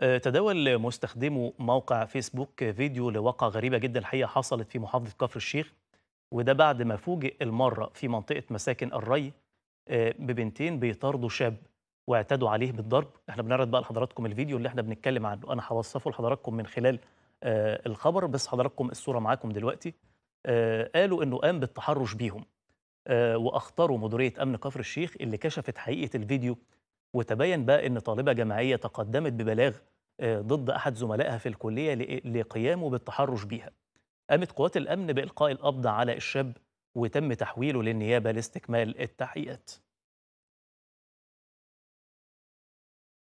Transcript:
آه، تداول مستخدمو موقع فيسبوك فيديو لواقعة غريبة جدا الحقيقة حصلت في محافظة كفر الشيخ وده بعد ما فوجئ المرة في منطقة مساكن الري آه، ببنتين بيطاردوا شاب واعتدوا عليه بالضرب احنا بنعرض بقى لحضراتكم الفيديو اللي احنا بنتكلم عنه انا هوصفه لحضراتكم من خلال آه، الخبر بس حضراتكم الصورة معاكم دلوقتي قالوا انه قام بالتحرش بيهم واخطروا مديرية امن كفر الشيخ اللي كشفت حقيقة الفيديو وتبين بقى ان طالبه جامعيه تقدمت ببلاغ آه، ضد احد زملائها في الكليه لقيامه بالتحرش بيها. قامت قوات الامن بالقاء القبض على الشاب وتم تحويله للنيابه لاستكمال التحقيقات.